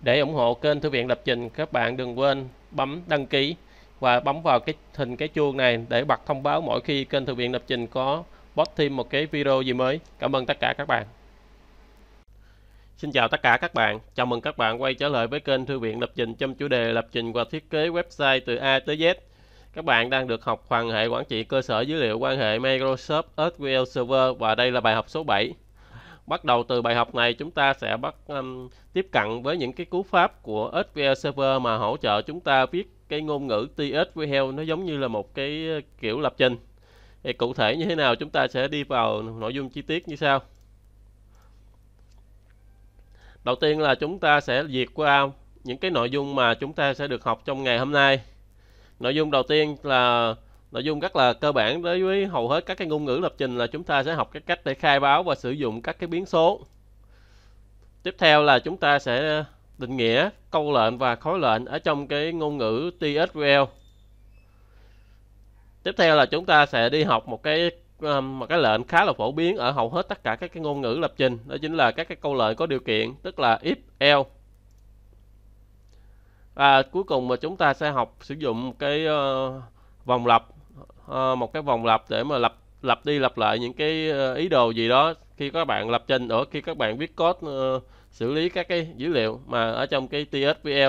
Để ủng hộ kênh Thư viện Lập Trình, các bạn đừng quên bấm đăng ký và bấm vào cái hình cái chuông này để bật thông báo mỗi khi kênh Thư viện Lập Trình có post thêm một cái video gì mới. Cảm ơn tất cả các bạn. Xin chào tất cả các bạn. Chào mừng các bạn quay trở lại với kênh Thư viện Lập Trình trong chủ đề lập trình và thiết kế website từ A tới Z. Các bạn đang được học hoàn hệ quản trị cơ sở dữ liệu quan hệ Microsoft SQL Server và đây là bài học số 7 bắt đầu từ bài học này chúng ta sẽ bắt um, tiếp cận với những cái cú pháp của SQL Server mà hỗ trợ chúng ta viết cái ngôn ngữ TSQL nó giống như là một cái ờ, kiểu lập trình thì cụ thể như thế nào chúng ta sẽ đi vào nội dung chi tiết như sau đầu tiên là chúng ta sẽ duyệt qua những cái nội dung mà chúng ta sẽ được học trong ngày hôm nay nội dung đầu tiên là Nội dung rất là cơ bản đối với hầu hết các cái ngôn ngữ lập trình là chúng ta sẽ học cái cách để khai báo và sử dụng các cái biến số. Tiếp theo là chúng ta sẽ định nghĩa câu lệnh và khối lệnh ở trong cái ngôn ngữ TSQL. Tiếp theo là chúng ta sẽ đi học một cái um, một cái lệnh khá là phổ biến ở hầu hết tất cả các cái ngôn ngữ lập trình, đó chính là các cái câu lệnh có điều kiện, tức là if else. Và cuối cùng mà chúng ta sẽ học sử dụng cái ờ, vòng lặp Ờ, một cái vòng lặp để mà lặp lặp đi lặp lại những cái ờ, ý đồ gì đó khi các bạn lập trình ở khi các bạn viết code uh, xử lý các cái dữ liệu mà ở trong cái TSVL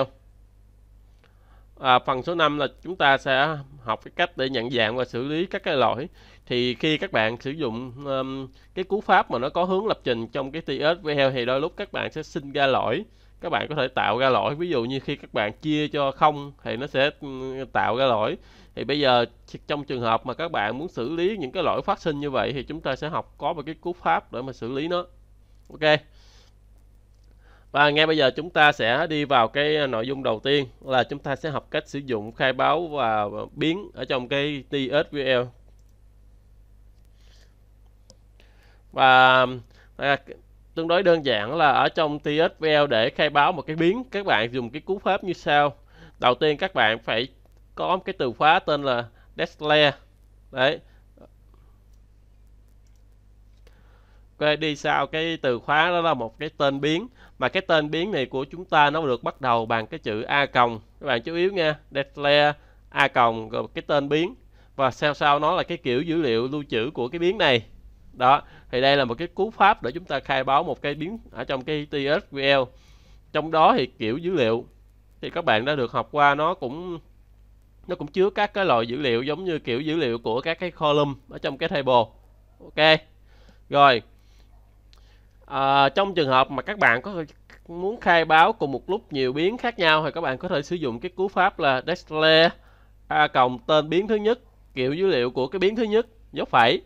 à, phần số 5 là chúng ta sẽ học cái cách để nhận dạng và xử lý các cái lỗi thì khi các bạn sử dụng um, cái cú pháp mà nó có hướng lập trình trong cái TSVL thì đôi lúc các bạn sẽ sinh ra lỗi các bạn có thể tạo ra lỗi ví dụ như khi các bạn chia cho không thì nó sẽ ừ, tạo ra lỗi thì bây giờ trong trường hợp mà các bạn muốn xử lý những cái lỗi phát sinh như vậy thì chúng ta sẽ học có một cái cú pháp để mà xử lý nó ok và ngay bây giờ chúng ta sẽ đi vào cái nội dung đầu tiên là chúng ta sẽ học cách sử dụng khai báo và biến ở trong cái TSQL và à, tương đối đơn giản là ở trong TSVL để khai báo một cái biến các bạn dùng cái cú pháp như sau đầu tiên các bạn phải có một cái từ khóa tên là declare đấy ok đi sau cái từ khóa đó là một cái tên biến mà cái tên biến này của chúng ta nó được bắt đầu bằng cái chữ a cộng các bạn chú ý nha declare a cộng rồi cái tên biến và sau sau nó là cái kiểu dữ liệu lưu trữ của cái biến này đó thì đây là một cái cú pháp để chúng ta khai báo một cái biến ở trong cái TSQL trong đó thì kiểu dữ liệu thì các bạn đã được học qua nó cũng nó cũng chứa các cái loại dữ liệu giống như kiểu dữ liệu của các cái column ở trong cái table ok rồi à, trong trường hợp mà các bạn có muốn khai báo cùng một lúc nhiều biến khác nhau thì các bạn có thể sử dụng cái cú pháp là declare a cộng tên biến thứ nhất kiểu dữ liệu của cái biến thứ nhất dấu phẩy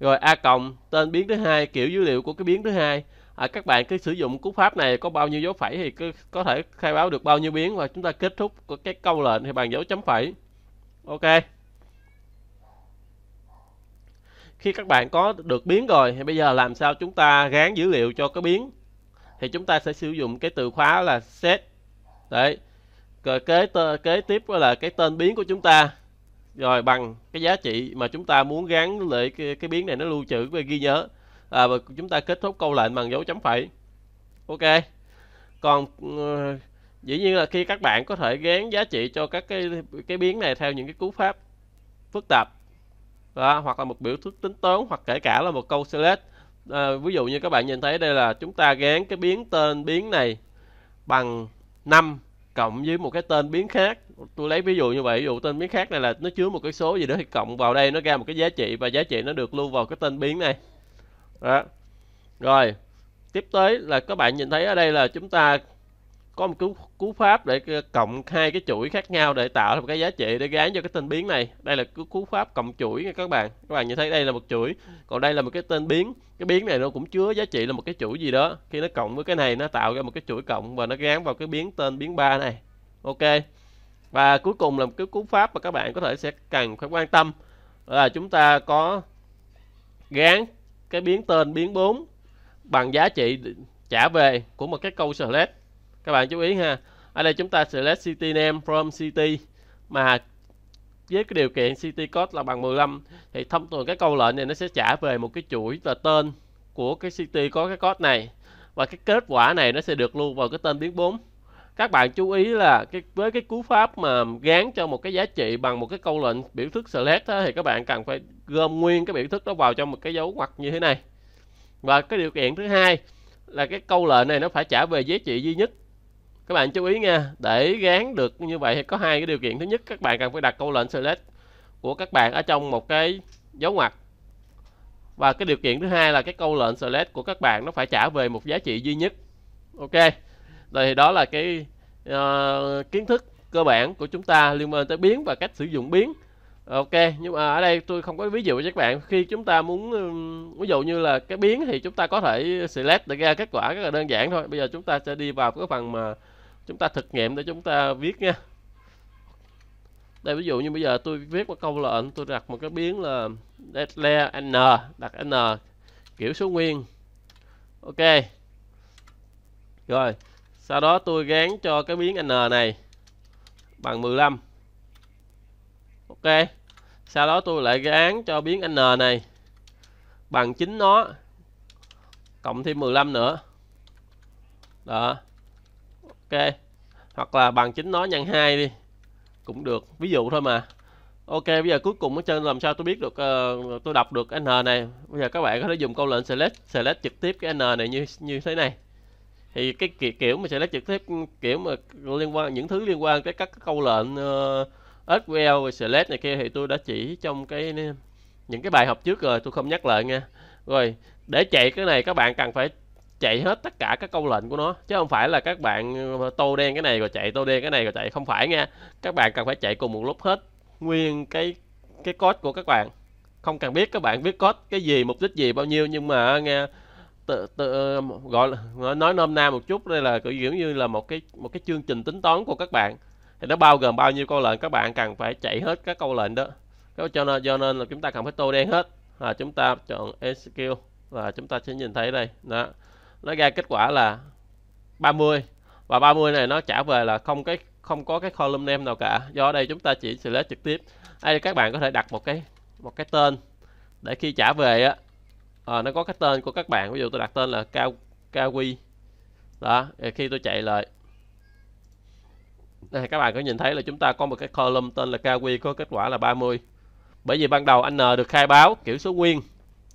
rồi a cộng tên biến thứ hai kiểu dữ liệu của cái biến thứ hai à, các bạn cứ sử dụng cú pháp này có bao nhiêu dấu phẩy thì cứ có thể khai báo được bao nhiêu biến và chúng ta kết thúc cái câu lệnh thì bằng dấu chấm phẩy ok khi các bạn có được biến rồi thì bây giờ làm sao chúng ta gán dữ liệu cho cái biến thì chúng ta sẽ sử dụng cái từ khóa là set đấy rồi kế tơ, kế tiếp là cái tên biến của chúng ta rồi bằng cái giá trị mà chúng ta muốn gắn lại cái, cái biến này nó lưu trữ và ghi nhớ à, và chúng ta kết thúc câu lệnh bằng dấu chấm phẩy ok còn ừ, dĩ nhiên là khi các bạn có thể gán giá trị cho các cái cái biến này theo những cái cú pháp phức tạp đó, hoặc là một biểu thức tính toán hoặc kể cả là một câu select à, ví dụ như các bạn nhìn thấy đây là chúng ta gán cái biến tên biến này bằng 5 cộng với một cái tên biến khác tôi lấy ví dụ như vậy ví dụ tên biến khác này là nó chứa một cái số gì đó thì cộng vào đây nó ra một cái giá trị và giá trị nó được lưu vào cái tên biến này đó rồi tiếp tới là các bạn nhìn thấy ở đây là chúng ta có một cú, cú pháp để ờ, cộng hai cái chuỗi khác nhau để tạo ra một cái giá trị để gán cho cái tên biến này đây là cú, cú pháp cộng chuỗi nha các bạn các bạn nhìn thấy đây là một chuỗi còn đây là một cái tên biến cái biến này nó cũng chứa giá trị là một cái chuỗi gì đó khi nó cộng với cái này nó tạo ra một cái chuỗi cộng và nó gán vào cái biến tên biến ba này ok và cuối cùng là một cái cú pháp mà các bạn có thể sẽ cần phải quan tâm là chúng ta có gán cái biến tên biến 4 bằng giá trị trả về của một cái câu select các bạn chú ý ha ở đây chúng ta select city name from city mà với cái điều kiện city code là bằng 15 thì thông thường cái câu lệnh này nó sẽ trả về một cái chuỗi là tên của cái city có cái code này và cái kết quả này nó sẽ được lưu vào cái tên biến 4 các bạn chú ý là cái với cái cú pháp mà gán cho một cái giá trị bằng một cái câu lệnh biểu thức select đó, thì các bạn cần phải gom nguyên cái biểu thức đó vào trong một cái dấu ngoặc như thế này và cái điều kiện thứ hai là cái câu lệnh này nó phải trả về giá trị duy nhất các bạn chú ý nha để gán được như vậy thì có hai cái điều kiện thứ nhất các bạn cần phải đặt câu lệnh select của các bạn ở trong một cái dấu ngoặc và cái điều kiện thứ hai là cái câu lệnh select của các bạn nó phải trả về một giá trị duy nhất ok đây thì đó là cái uh, kiến thức cơ bản của chúng ta liên quan tới biến và cách sử dụng biến. Ok, nhưng mà ở đây tôi không có ví dụ cho các bạn. Khi chúng ta muốn ví dụ như là cái biến thì chúng ta có thể select để ra kết quả rất là đơn giản thôi. Bây giờ chúng ta sẽ đi vào cái phần mà chúng ta thực nghiệm để chúng ta viết nha. Đây ví dụ như bây giờ tôi viết một câu lệnh, tôi đặt một cái biến là declare n, đặt n kiểu số nguyên. Ok. Rồi sau đó tôi gán cho cái biến n này bằng 15 ok sau đó tôi lại gán cho biến n này bằng chính nó cộng thêm 15 nữa đó ok hoặc là bằng chính nó nhân 2 đi cũng được ví dụ thôi mà ok bây giờ cuối cùng ở trên làm sao tôi biết được uh, tôi đọc được n này bây giờ các bạn có thể dùng câu lệnh select select trực tiếp cái n này như như thế này thì cái kiểu mà sẽ lấy trực tiếp kiểu mà liên quan những thứ liên quan tới các câu lệnh uh, SQL và select này kia thì tôi đã chỉ trong cái những cái bài học trước rồi tôi không nhắc lại nha rồi để chạy cái này các bạn cần phải chạy hết tất cả các câu lệnh của nó chứ không phải là các bạn ờ, tô đen cái này rồi chạy tô đen cái này rồi chạy không phải nha các bạn cần phải chạy cùng một lúc hết nguyên cái cái code của các bạn không cần biết các bạn viết code cái gì mục đích gì bao nhiêu nhưng mà nghe tự, tự, gọi là nói nôm na một chút đây là kiểu giống như là một cái một cái chương trình tính toán của các bạn thì nó bao gồm bao nhiêu câu lệnh các bạn cần phải chạy hết các câu lệnh đó cho nên cho nên là chúng ta cần phải tô đen hết à, chúng ta chọn SQL và chúng ta sẽ nhìn thấy đây đó nó ra kết quả là 30 và 30 này nó trả về là không cái không có cái column name nào cả do đây chúng ta chỉ select trực tiếp đây các bạn có thể đặt một cái một cái tên để khi trả về á à, nó có cái tên của các bạn ví dụ tôi đặt tên là cao quy đó khi tôi chạy lại này, các bạn có nhìn thấy là chúng ta có một cái column tên là kawi có kết quả là 30 bởi vì ban đầu anh N được khai báo kiểu số nguyên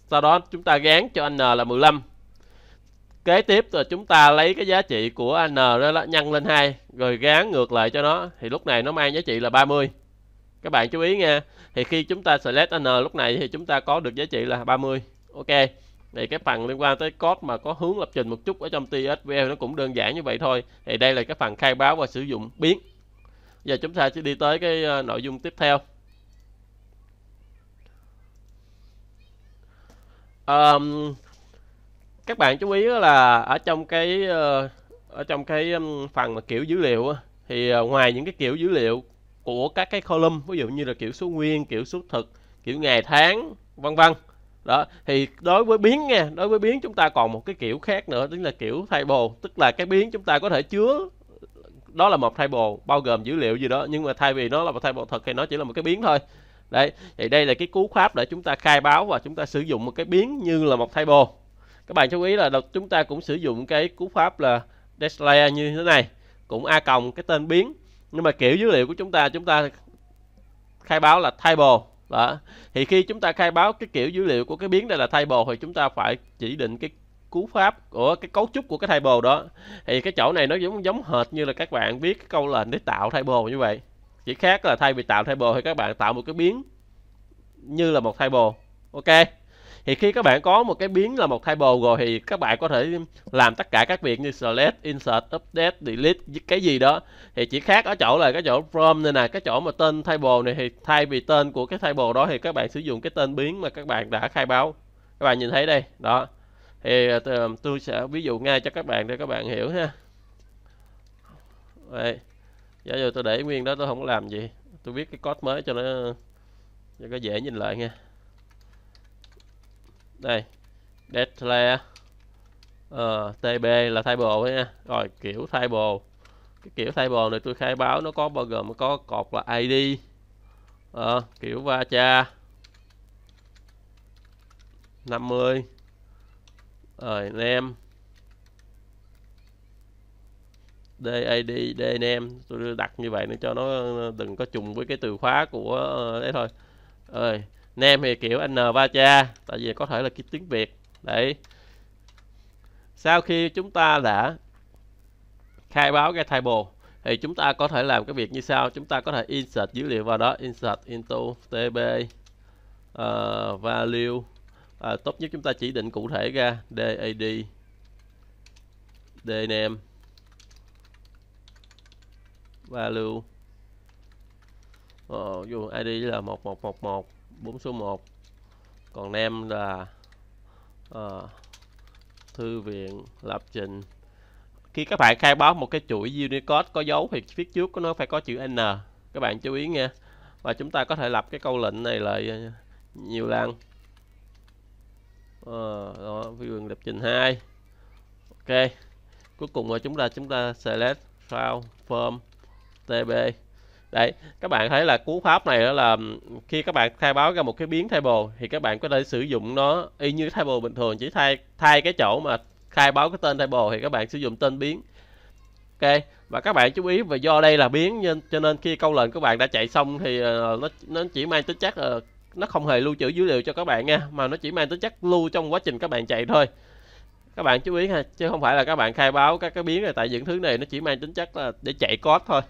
sau đó chúng ta gán cho anh N là 15 kế tiếp là chúng ta lấy cái giá trị của anh N đó là nhân lên hai rồi gán ngược lại cho nó thì lúc này nó mang giá trị là 30 các bạn chú ý nha thì khi chúng ta select N lúc này thì chúng ta có được giá trị là 30 ok thì cái phần liên quan tới code mà có hướng lập trình một chút ở trong TSVL nó cũng đơn giản như vậy thôi thì đây là cái phần khai báo và sử dụng biến giờ chúng ta sẽ đi tới cái ờ, nội dung tiếp theo um, các bạn chú ý là ở trong cái ờ, ở trong cái phần mà kiểu dữ liệu thì ờ, ngoài những cái kiểu dữ liệu của các cái column ví dụ như là kiểu số nguyên kiểu số thực kiểu ngày tháng vân vân đó thì đối với biến nha đối với biến chúng ta còn một cái kiểu khác nữa tức là kiểu thay bồ tức là cái biến chúng ta có thể chứa đó là một thay bồ bao gồm dữ liệu gì đó nhưng mà thay vì nó là một thay bồ thật thì nó chỉ là một cái biến thôi đấy thì đây là cái cú pháp để chúng ta khai báo và chúng ta sử dụng một cái biến như là một thay bồ các bạn chú ý là chúng ta cũng sử dụng cái cú pháp là declare như thế này cũng a cộng cái tên biến nhưng mà kiểu dữ liệu của chúng ta chúng ta khai báo là table đó thì khi chúng ta khai báo cái kiểu dữ liệu của cái biến đây là table thì chúng ta phải chỉ định cái cú pháp của cái cấu trúc của cái table đó thì cái chỗ này nó giống giống hệt như là các bạn viết cái câu lệnh để tạo table như vậy chỉ khác là thay vì tạo table thì các bạn tạo một cái biến như là một table ok thì khi các bạn có một cái biến là một table rồi thì các bạn có thể làm tất cả các việc như select insert update delete cái gì đó thì chỉ khác ở chỗ là cái chỗ from này nè cái chỗ mà tên table này thì thay vì tên của cái table đó thì các bạn sử dụng cái tên biến mà các bạn đã khai báo các bạn nhìn thấy đây đó thì ờ, ờ, tôi sẽ ví dụ ngay cho các bạn để các bạn hiểu ha đây Giả dụ tôi để nguyên đó tôi không có làm gì Tôi viết cái code mới cho nó Cho nó dễ nhìn lại nha đây declare uh, ờ, tb là table nha rồi kiểu table cái kiểu table này tôi khai báo nó có bao gồm có cột là id uh, ờ, kiểu va cha 50 rồi ờ, nem DAD DNAM tôi đặt như vậy để cho nó đừng có trùng với cái từ khóa của đấy thôi rồi nam thì kiểu n va cha tại vì có thể là cái tiếng việt đấy sau khi chúng ta đã khai báo cái table thì chúng ta có thể làm cái việc như sau chúng ta có thể insert dữ liệu vào đó insert into tb uh, ờ, value uh, tốt nhất chúng ta chỉ định cụ thể ra dad dname value uh, dù id là 1111 4 số 1 còn nam là à, thư viện lập trình khi các bạn khai báo một cái chuỗi Unicode có dấu thì phía trước của nó phải có chữ N các bạn chú ý nha và chúng ta có thể lập cái câu lệnh này lại ờ, nhiều lần ờ, đó, view lập trình 2 ok cuối cùng là chúng ta chúng ta select file form tb Đấy, các bạn thấy là cú pháp này đó là khi các bạn khai báo ra một cái biến table thì các bạn có thể sử dụng nó y như table bình thường chỉ thay thay cái chỗ mà khai báo cái tên table thì các bạn sử dụng tên biến. Ok, và các bạn chú ý và do đây là biến nên cho nên khi câu lệnh các bạn đã chạy xong thì ờ, nó nó chỉ mang tính chất nó không hề lưu trữ dữ liệu cho các bạn nha, mà nó chỉ mang tính chất lưu trong quá trình các bạn chạy thôi các bạn chú ý ha chứ không phải là các bạn khai báo các cái biến này tại những thứ này nó chỉ mang tính chất là để chạy code thôi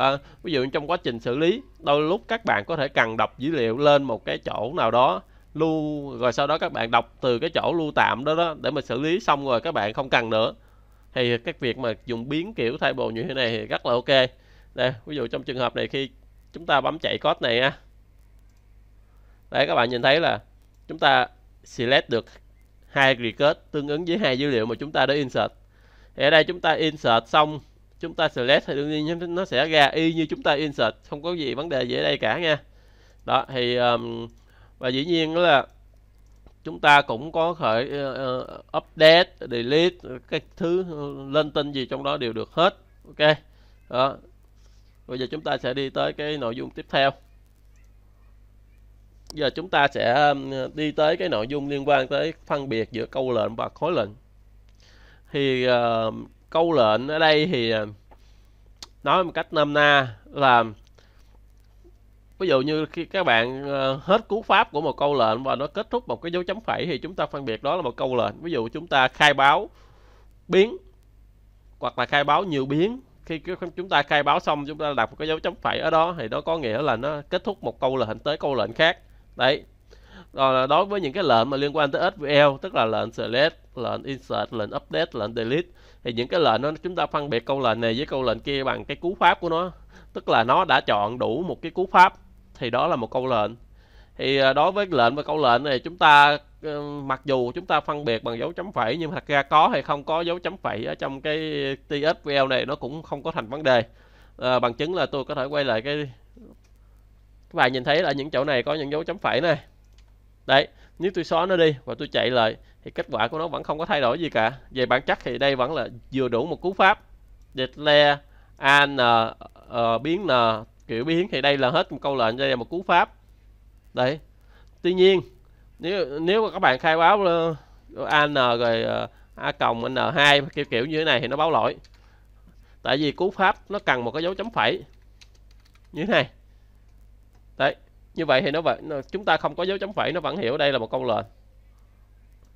à, ví dụ trong quá trình xử lý đôi lúc các bạn có thể cần đọc dữ liệu lên một cái chỗ nào đó lưu rồi sau đó các bạn đọc từ cái chỗ lưu tạm đó đó để mà xử lý xong rồi các bạn không cần nữa thì các việc mà dùng biến kiểu thay bồ như thế này thì rất là ok đây ví dụ trong trường hợp này khi chúng ta bấm chạy code này á đấy các bạn nhìn thấy là chúng ta select được hai request tương ứng với hai dữ liệu mà chúng ta đã insert thì ở đây chúng ta insert xong chúng ta select thì đương nhiên nó sẽ ra y như chúng ta insert không có gì vấn đề gì ở đây cả nha đó thì um, và dĩ nhiên đó là chúng ta cũng có khởi uh, update delete các thứ lên tin gì trong đó đều được hết ok đó bây giờ chúng ta sẽ đi tới cái nội dung tiếp theo giờ chúng ta sẽ đi tới cái nội dung liên quan tới phân biệt giữa câu lệnh và khối lệnh thì uh, câu lệnh ở đây thì ờ, nói một cách nôm na là ví dụ như khi các bạn ờ, hết cú pháp của một câu lệnh và nó kết thúc một cái dấu chấm phẩy thì chúng ta phân biệt đó là một câu lệnh ví dụ chúng ta khai báo biến hoặc là khai báo nhiều biến khi chúng ta khai báo xong chúng ta đặt một cái dấu chấm phẩy ở đó thì nó có nghĩa là nó kết thúc một câu lệnh tới câu lệnh khác đấy rồi đối với những cái lệnh mà liên quan tới SQL tức là lệnh select lệnh insert lệnh update lệnh delete thì những cái lệnh đó chúng ta phân biệt câu lệnh này với câu lệnh kia bằng cái cú pháp của nó tức là nó đã chọn đủ một cái cú pháp thì đó là một câu lệnh thì à, đối với lệnh và câu lệnh này chúng ta ờ, mặc dù chúng ta phân biệt bằng dấu chấm phẩy nhưng thật ra có hay không có dấu chấm phẩy ở trong cái TSVL này nó cũng không có thành vấn đề à, bằng chứng là tôi có thể quay lại cái các bạn nhìn thấy là những chỗ này có những dấu chấm phẩy này đấy nếu tôi xóa nó đi và tôi chạy lại thì kết quả của nó vẫn không có thay đổi gì cả về bản chất thì đây vẫn là vừa đủ một cú pháp declare an uh, biến n ờ, kiểu biến thì đây là hết một câu lệnh đây là một cú pháp đấy tuy nhiên nếu nếu các bạn khai báo an rồi a cộng n 2 kiểu kiểu như thế này thì nó báo lỗi tại vì cú pháp nó cần một cái dấu chấm phẩy như thế này đấy như vậy thì nó vậy chúng ta không có dấu chấm phẩy nó vẫn hiểu đây là một câu lệnh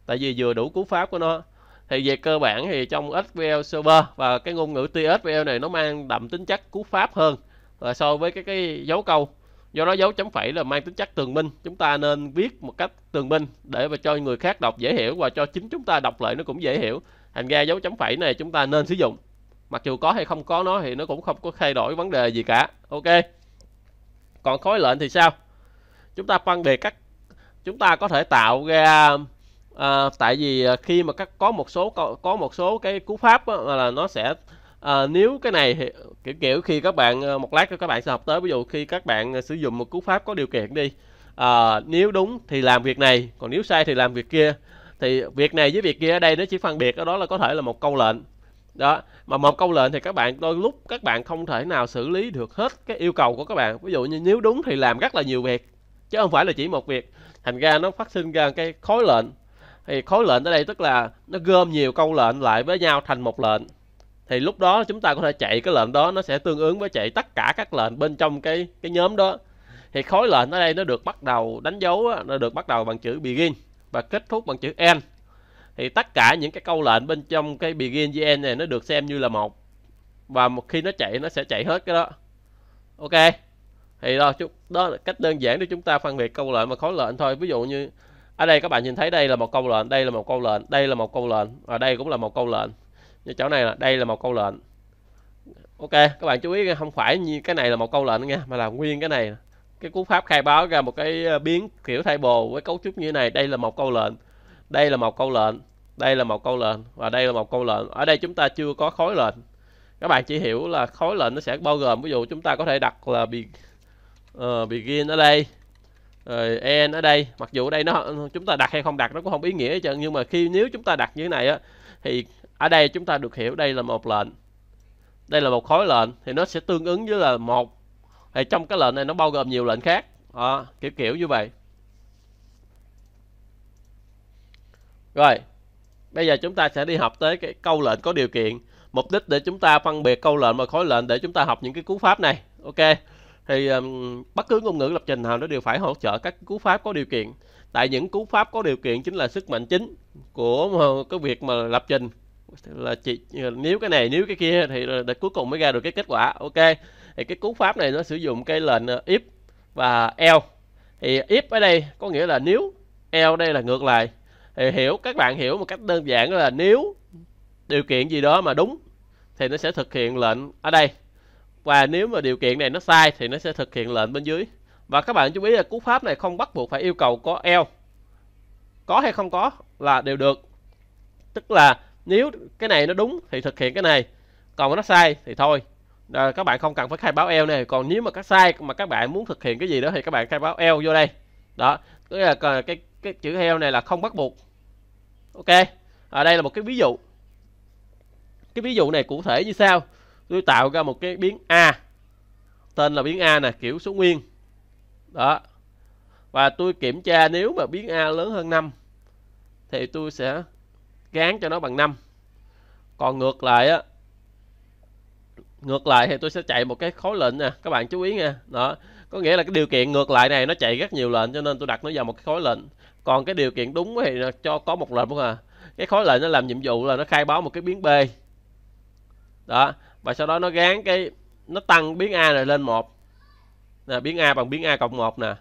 tại vì vừa đủ cú pháp của nó thì về cơ bản thì trong SQL Server và cái ngôn ngữ TSQL này nó mang đậm tính chất cú pháp hơn à, so với cái cái dấu câu do đó dấu chấm phẩy là mang tính chất tường minh chúng ta nên viết một cách tường minh để mà cho người khác đọc dễ hiểu và cho chính chúng ta đọc lại nó cũng dễ hiểu thành ra dấu chấm phẩy này chúng ta nên sử dụng mặc dù có hay không có nó thì nó cũng không có thay đổi vấn đề gì cả ok còn khối lệnh thì sao chúng ta phân biệt các chúng ta có thể tạo ra à, tại vì ờ, khi mà các có một số có một số cái cú pháp á, là nó sẽ à, nếu cái này kiểu kiểu khi các bạn một lát các bạn sẽ học tới ví dụ khi các bạn sử dụng một cú pháp có điều kiện đi à, nếu đúng thì làm việc này còn nếu sai thì làm việc kia thì việc này với việc kia ở đây nó chỉ phân biệt đó là có thể là một câu lệnh đó mà một câu lệnh thì các bạn đôi lúc các bạn không thể nào xử lý được hết cái yêu cầu của các bạn ví dụ như nếu đúng thì làm rất là nhiều việc chứ không phải là chỉ một việc thành ra nó phát sinh ra cái khối lệnh thì khối lệnh ở đây tức là nó gom nhiều câu lệnh lại với nhau thành một lệnh thì lúc đó chúng ta có thể chạy cái lệnh đó nó sẽ tương ứng với chạy tất cả các lệnh bên trong cái cái nhóm đó thì khối lệnh ở đây nó được bắt đầu đánh dấu nó được bắt đầu bằng chữ begin và kết thúc bằng chữ end thì tất cả những cái câu lệnh bên trong cái begin với end này nó được xem như là một và một khi nó chạy nó sẽ chạy hết cái đó ok thì đó, đó là cách đơn giản để chúng ta phân biệt câu lệnh và khối lệnh thôi ví dụ như ở đây các bạn nhìn thấy đây là một câu lệnh đây là một câu lệnh đây là một câu lệnh và đây cũng là một câu lệnh như chỗ này là đây là một câu lệnh ok các bạn chú ý không phải như cái này là một câu lệnh nha mà là nguyên cái này cái cú pháp khai báo ra một cái biến kiểu thay bồ với cấu trúc như thế này đây là một câu lệnh đây là một câu lệnh đây là một câu lệnh và đây là một câu lệnh ở đây chúng ta chưa có khối lệnh các bạn chỉ hiểu là khối lệnh nó sẽ bao gồm ví dụ chúng ta có thể đặt là bị uh, begin ở đây rồi en ở đây mặc dù ở đây nó chúng ta đặt hay không đặt nó cũng không ý nghĩa chứ nhưng mà khi nếu chúng ta đặt như thế này á thì ở đây chúng ta được hiểu đây là một lệnh đây là một khối lệnh thì nó sẽ tương ứng với là một thì trong cái lệnh này nó bao gồm nhiều lệnh khác à, kiểu kiểu như vậy rồi bây giờ chúng ta sẽ đi học tới cái câu lệnh có điều kiện mục đích để chúng ta phân biệt câu lệnh và khối lệnh để chúng ta học những cái cú pháp này ok thì um, bất cứ ngôn ngữ lập trình nào nó đều phải hỗ trợ các cú pháp có điều kiện tại những cú pháp có điều kiện chính là sức mạnh chính của cái việc mà lập trình là chỉ ờ, nếu cái này nếu cái kia thì để cuối cùng mới ra được cái kết quả ok thì cái cú pháp này nó sử dụng cái lệnh ờ, if và else thì if ở đây có nghĩa là nếu else đây là ngược lại thì hiểu các bạn hiểu một cách đơn giản là nếu điều kiện gì đó mà đúng thì nó sẽ thực hiện lệnh ở đây và nếu mà điều kiện này nó sai thì nó sẽ thực hiện lệnh bên dưới và các bạn chú ý là cú pháp này không bắt buộc phải yêu cầu có eo có hay không có là đều được tức là nếu cái này nó đúng thì thực hiện cái này còn nó sai thì thôi à, các bạn không cần phải khai báo eo này còn nếu mà các sai mà các bạn muốn thực hiện cái gì đó thì các bạn khai báo eo vô đây đó tức là cái, cái cái chữ eo này là không bắt buộc ok ở à, đây là một cái ví dụ cái ví dụ này cụ thể như sau tôi tạo ra một cái biến a tên là biến a nè kiểu số nguyên đó và tôi kiểm tra nếu mà biến a lớn hơn 5 thì tôi sẽ gán cho nó bằng 5 còn ngược lại á ngược lại thì tôi sẽ chạy một cái khối lệnh nè các bạn chú ý nha đó có nghĩa là cái điều kiện ngược lại này nó chạy rất nhiều lệnh cho nên tôi đặt nó vào một cái khối lệnh còn cái điều kiện đúng thì cho có một lệnh đúng không à cái khối lệnh nó làm nhiệm vụ là nó khai báo một cái biến b đó và sau đó nó gán cái nó tăng biến a này lên một là biến a bằng biến a cộng một nè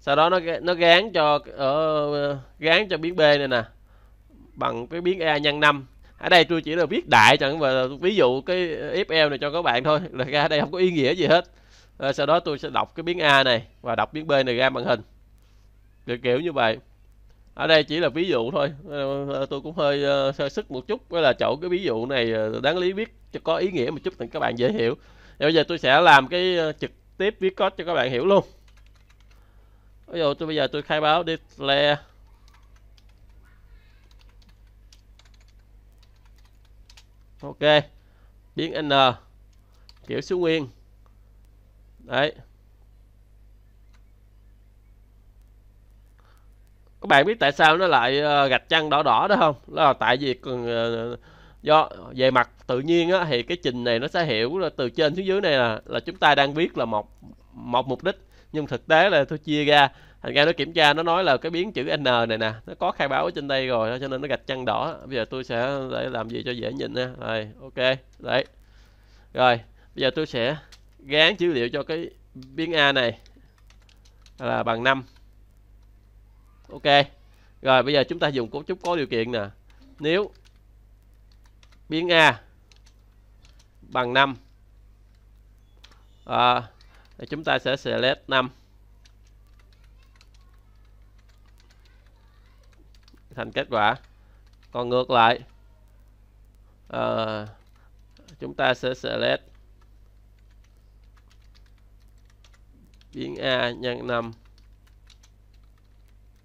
sau đó nó nó gán cho ở ờ, gán cho biến b này nè bằng cái biến a nhân 5 ở đây tôi chỉ là viết đại chẳng và ví dụ cái fl này cho các bạn thôi là ra đây không có ý nghĩa gì hết à, sau đó tôi sẽ đọc cái biến a này và đọc biến b này ra màn hình được kiểu như vậy ở đây chỉ là ví dụ thôi ờ, tôi cũng hơi sơ sức một chút với là chỗ cái ví dụ này đáng lý viết cho có ý nghĩa một chút thì các bạn dễ hiểu thì bây giờ tôi sẽ làm cái ờ, trực tiếp viết code cho các bạn hiểu luôn ví dụ tôi bây giờ tôi khai báo declare ok biến n kiểu số nguyên đấy các bạn biết tại sao nó lại ờ, gạch chăn đỏ đỏ đó không đó là tại vì ờ, do về mặt tự nhiên á, thì cái trình này nó sẽ hiểu là từ trên xuống dưới này là là chúng ta đang biết là một một mục đích nhưng thực tế là tôi chia ra thành ra nó kiểm tra nó nói là cái biến chữ n này nè nó có khai báo ở trên đây rồi cho nên nó gạch chân đỏ bây giờ tôi sẽ để làm gì cho dễ nhìn nha rồi ok đấy rồi bây giờ tôi sẽ gán dữ liệu cho cái biến a này là bằng 5 ok rồi bây giờ chúng ta dùng cấu trúc có điều kiện nè nếu biến A bằng 5 à, thì chúng ta sẽ select 5 thành kết quả còn ngược lại à, chúng ta sẽ select biến A nhân 5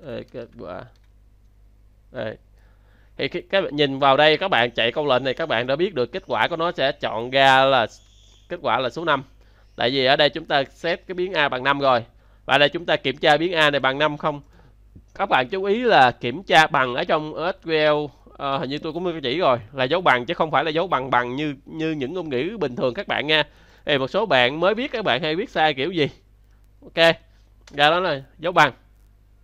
Ê, kết quả Ê, thì cái, các bạn nhìn vào đây các bạn chạy câu lệnh này các bạn đã biết được kết quả của nó sẽ chọn ra là kết quả là số 5 tại vì ở đây chúng ta xét cái biến A bằng 5 rồi và đây chúng ta kiểm tra biến A này bằng 5 không các bạn chú ý là kiểm tra bằng ở trong SQL à, ờ, hình như tôi cũng chỉ rồi là dấu bằng chứ không phải là dấu bằng bằng như như những ngôn ngữ bình thường các bạn nha thì một số bạn mới biết các bạn hay viết sai kiểu gì ok ra đó là dấu bằng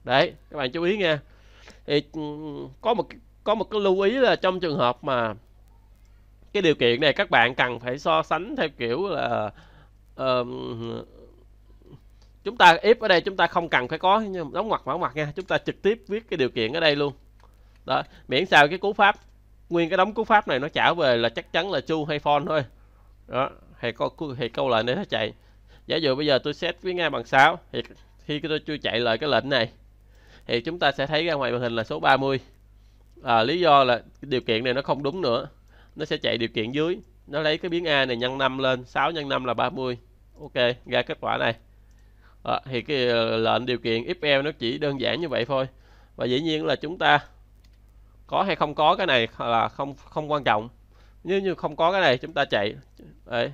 đấy các bạn chú ý nha thì ừ, có một có một cái lưu ý là trong trường hợp mà cái điều kiện này các bạn cần phải so sánh theo kiểu là uh, chúng ta if ở đây chúng ta không cần phải có đóng ngoặc mở ngoặc nha chúng ta trực tiếp viết cái điều kiện ở đây luôn đó miễn sao cái cú pháp nguyên cái đóng cú pháp này nó trả về là chắc chắn là chu hay phone thôi đó thì có thì câu lệnh để nó chạy giả dụ bây giờ tôi set với ngay bằng 6 thì khi tôi chưa chạy lại cái lệnh này thì chúng ta sẽ thấy ra ngoài màn hình là số 30 à, lý do là điều kiện này nó không đúng nữa nó sẽ chạy điều kiện dưới nó lấy cái biến a này nhân 5 lên 6 nhân 5 là 30 ok ra kết quả này à, thì cái ờ, lệnh điều kiện if nó chỉ đơn giản như vậy thôi và dĩ nhiên là chúng ta có hay không có cái này là không không quan trọng nếu như không có cái này chúng ta chạy Đấy.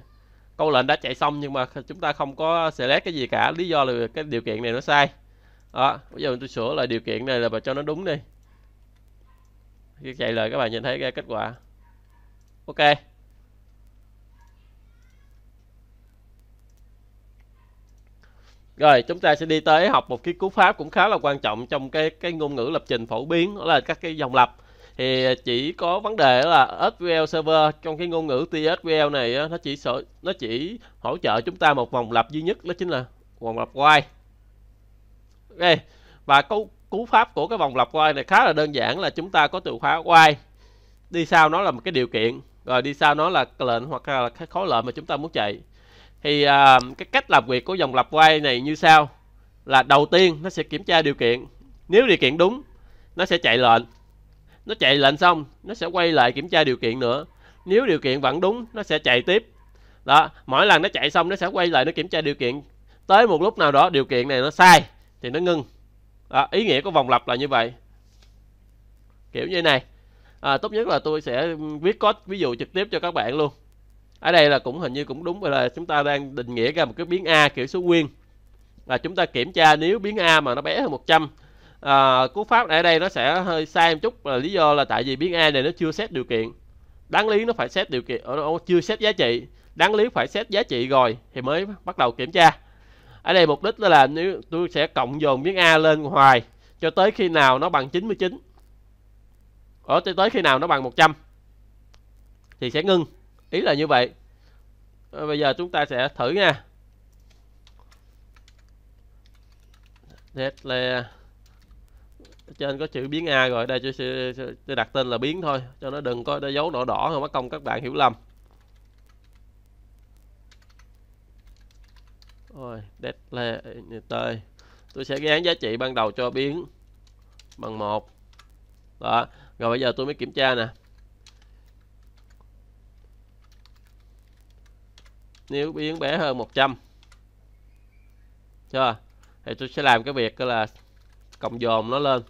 câu lệnh đã chạy xong nhưng mà chúng ta không có select cái gì cả lý do là cái điều kiện này nó sai đó bây giờ tôi sửa lại điều kiện này là cho nó đúng đi khi chạy lời các bạn nhìn thấy ra kết quả ok Rồi chúng ta sẽ đi tới học một cái cú pháp cũng khá là quan trọng trong cái cái ngôn ngữ lập trình phổ biến đó là các cái dòng lập. Thì chỉ có vấn đề là SQL Server trong cái ngôn ngữ TSQL này nó chỉ sở, nó chỉ hỗ trợ chúng ta một vòng lập duy nhất đó chính là vòng lập while. Ok. Và cú cú pháp của cái vòng lặp quay này khá là đơn giản là chúng ta có từ khóa quay đi sau nó là một cái điều kiện rồi đi sau nó là lệnh hoặc là cái khối lệnh mà chúng ta muốn chạy thì à, cái cách làm việc của dòng lặp quay này như sau là đầu tiên nó sẽ kiểm tra điều kiện nếu điều kiện đúng nó sẽ chạy lệnh nó chạy lệnh xong nó sẽ quay lại kiểm tra điều kiện nữa nếu điều kiện vẫn đúng nó sẽ chạy tiếp đó mỗi lần nó chạy xong nó sẽ quay lại nó kiểm tra điều kiện tới một lúc nào đó điều kiện này nó sai thì nó ngưng à, ý nghĩa của vòng lặp là như vậy kiểu như này à, tốt nhất là tôi sẽ viết code ví dụ trực tiếp cho các bạn luôn ở đây là cũng hình như cũng đúng là chúng ta đang định nghĩa ra một cái biến a kiểu số nguyên là chúng ta kiểm tra nếu biến a mà nó bé hơn 100 à, cú pháp ở đây nó sẽ hơi sai một chút là lý do là tại vì biến a này nó chưa xét điều kiện đáng lý nó phải xét điều kiện ờ, nó chưa xét giá trị đáng lý phải xét giá trị rồi thì mới bắt đầu kiểm tra ở đây mục đích là nếu tôi sẽ cộng dồn biến a lên hoài cho tới khi nào nó bằng 99 ở tới, tới khi nào nó bằng 100 thì sẽ ngưng ý là như vậy bây giờ chúng ta sẽ thử nha là trên có chữ biến a rồi đây tôi, đặt tên là biến thôi cho nó đừng có dấu đỏ đỏ không mất công các bạn hiểu lầm rồi data tôi sẽ gán giá trị ban đầu cho biến bằng một đó rồi bây giờ tôi mới kiểm tra nè nếu biến bé hơn 100 chưa thì tôi sẽ làm cái việc là cộng dồn nó lên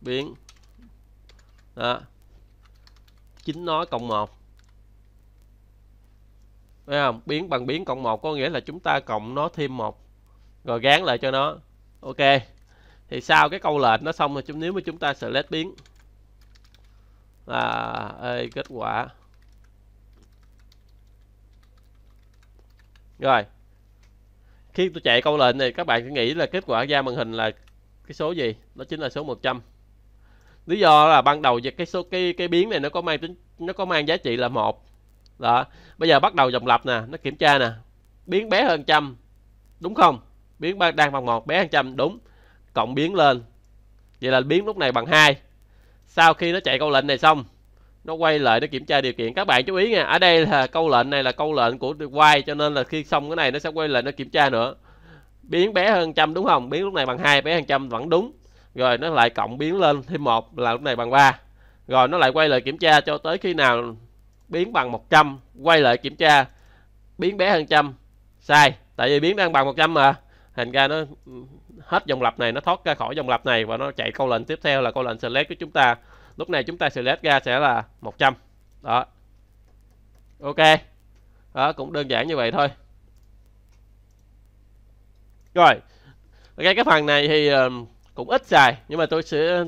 biến đó chính nói cộng 1 không? Biến bằng biến cộng một có nghĩa là chúng ta cộng nó thêm một rồi gán lại cho nó. Ok. Thì sau cái câu lệnh nó xong rồi chúng nếu mà chúng ta select biến là ê, kết quả. Rồi. Khi tôi chạy câu lệnh này các bạn cứ nghĩ là kết quả ra màn hình là cái số gì? Đó chính là số 100 lý do là ban đầu cái số cái cái biến này nó có mang tính nó có mang giá trị là một đó bây giờ bắt đầu dòng lập nè nó kiểm tra nè biến bé hơn trăm đúng không biến đang bằng một bé hơn trăm đúng cộng biến lên vậy là biến lúc này bằng hai sau khi nó chạy câu lệnh này xong nó quay lại nó kiểm tra điều kiện các bạn chú ý nha ở đây là câu lệnh này là câu lệnh của while cho nên là khi xong cái này nó sẽ quay lại nó kiểm tra nữa biến bé hơn trăm đúng không biến lúc này bằng hai bé hơn trăm vẫn đúng rồi nó lại cộng biến lên thêm một là lúc này bằng ba rồi nó lại quay lại kiểm tra cho tới khi nào biến bằng 100 quay lại kiểm tra biến bé hơn trăm sai tại vì biến đang bằng 100 mà thành ra nó ừ, hết dòng lặp này nó thoát ra khỏi dòng lặp này và nó chạy câu lệnh tiếp theo là câu lệnh select của chúng ta lúc này chúng ta select ra sẽ là 100 đó ok đó cũng đơn giản như vậy thôi rồi ok cái phần này thì ờ, cũng ít xài nhưng mà tôi sẽ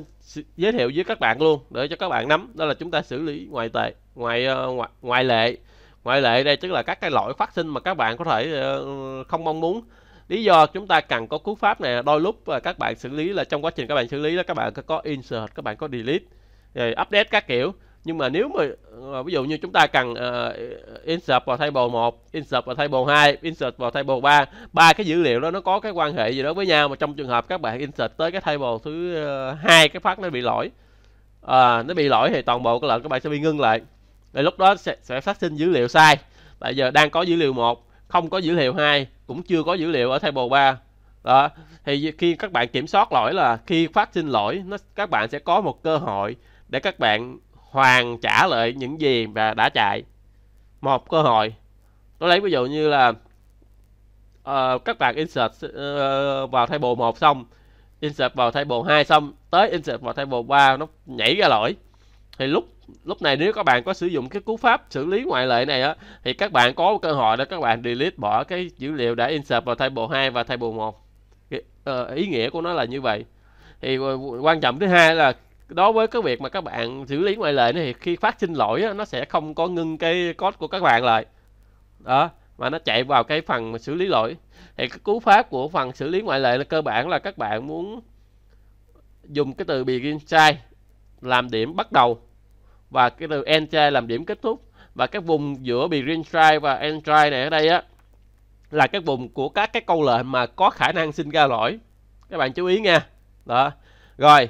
giới thiệu với các bạn luôn để cho các bạn nắm đó là chúng ta xử lý ngoại tệ ngoại ờ, ngoại ngoại lệ ngoại lệ đây tức là các cái lỗi phát sinh mà các bạn có thể ờ, không mong muốn lý do chúng ta cần có cú pháp này đôi lúc các bạn xử lý là trong quá trình các bạn xử lý là các bạn có insert các bạn có delete rồi update các kiểu nhưng mà nếu mà ờ, ví dụ như chúng ta cần uh, insert vào table 1, insert vào table 2, insert vào table 3, ba cái dữ liệu đó nó có cái quan hệ gì đó với nhau mà trong trường hợp các bạn insert tới cái table thứ hai uh, cái phát nó bị lỗi. uh, nó bị lỗi thì toàn bộ cái lệnh các bạn sẽ bị ngưng lại. Để lúc đó sẽ, sẽ phát sinh dữ liệu sai. Bây giờ đang có dữ liệu một không có dữ liệu hai cũng chưa có dữ liệu ở table 3. Đó. Thì khi các bạn kiểm soát lỗi là khi phát sinh lỗi, nó các bạn sẽ có một cơ hội để các bạn hoàn trả lại những gì và đã chạy. Một cơ hội. Tôi lấy ví dụ như là uh, các bạn insert uh, vào table 1 xong, insert vào table 2 xong, tới insert vào table 3 nó nhảy ra lỗi. Thì lúc lúc này nếu các bạn có sử dụng cái cú pháp xử lý ngoại lệ này á thì các bạn có cơ hội để các bạn delete bỏ cái dữ liệu đã insert vào table 2 và table 1 ờ, ý nghĩa của nó là như vậy thì ờ, quan trọng thứ hai là đối với cái việc mà các bạn xử lý ngoại lệ này, thì khi phát sinh lỗi á, nó sẽ không có ngưng cái code của các bạn lại đó mà nó chạy vào cái phần xử lý lỗi thì cái cú pháp của phần xử lý ngoại lệ là cơ bản là các bạn muốn dùng cái từ begin try làm điểm bắt đầu và cái từ entry làm điểm kết thúc và các vùng giữa bị green try và entry này ở đây á là các vùng của các cái câu lệnh mà có khả năng sinh ra lỗi các bạn chú ý nha đó rồi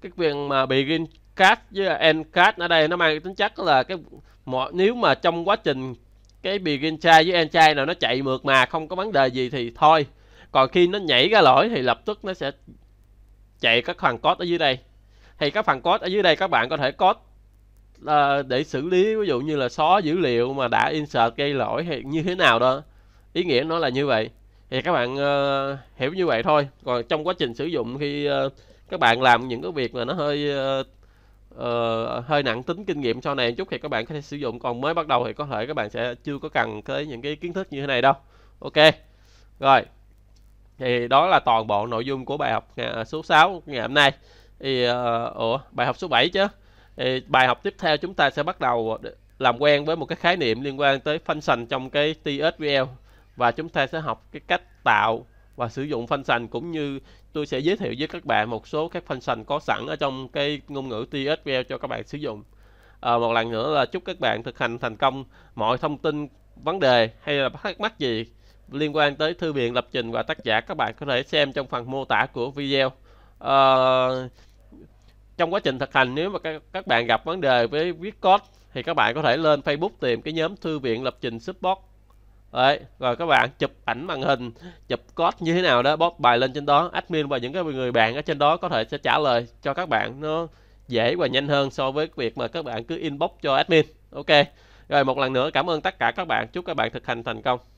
cái quyền mà bị green card với end card ở đây nó mang tính chất là cái mọi nếu mà trong quá trình cái begin try với end chai nào nó chạy mượt mà không có vấn đề gì thì thôi còn khi nó nhảy ra lỗi thì lập tức nó sẽ chạy các phần code ở dưới đây thì các phần code ở dưới đây các bạn có thể code à, để xử lý ví dụ như là xóa dữ liệu mà đã insert gây lỗi hay như thế nào đó ý nghĩa nó là như vậy thì các bạn uh, hiểu như vậy thôi còn trong quá trình sử dụng khi uh, các bạn làm những cái việc mà nó hơi uh, uh, hơi nặng tính kinh nghiệm sau này chút thì các bạn có thể sử dụng còn mới bắt đầu thì có thể các bạn sẽ chưa có cần tới những cái kiến thức như thế này đâu ok rồi thì đó là toàn bộ nội dung của bài học à, số 6 ngày hôm nay thì uh, ủa bài học số 7 chứ bài học tiếp theo chúng ta sẽ bắt đầu làm quen với một cái khái niệm liên quan tới function trong cái TSVL và chúng ta sẽ học cái cách tạo và sử dụng function cũng như tôi sẽ giới thiệu với các bạn một số các function có sẵn ở trong cái ngôn ngữ TSVL cho các bạn sử dụng. À, một lần nữa là chúc các bạn thực hành thành công mọi thông tin vấn đề hay là thắc mắc gì liên quan tới thư viện lập trình và tác giả các bạn có thể xem trong phần mô tả của video. À, trong quá trình thực hành nếu mà các, các bạn gặp vấn đề với viết code thì các bạn có thể lên Facebook tìm cái nhóm thư viện lập trình support Đấy, rồi các bạn chụp ảnh màn hình chụp code như thế nào đó bóp bài lên trên đó admin và những cái người bạn ở trên đó có thể sẽ trả lời cho các bạn nó dễ và nhanh hơn so với việc mà các bạn cứ inbox cho admin ok rồi một lần nữa cảm ơn tất cả các bạn chúc các bạn thực hành thành công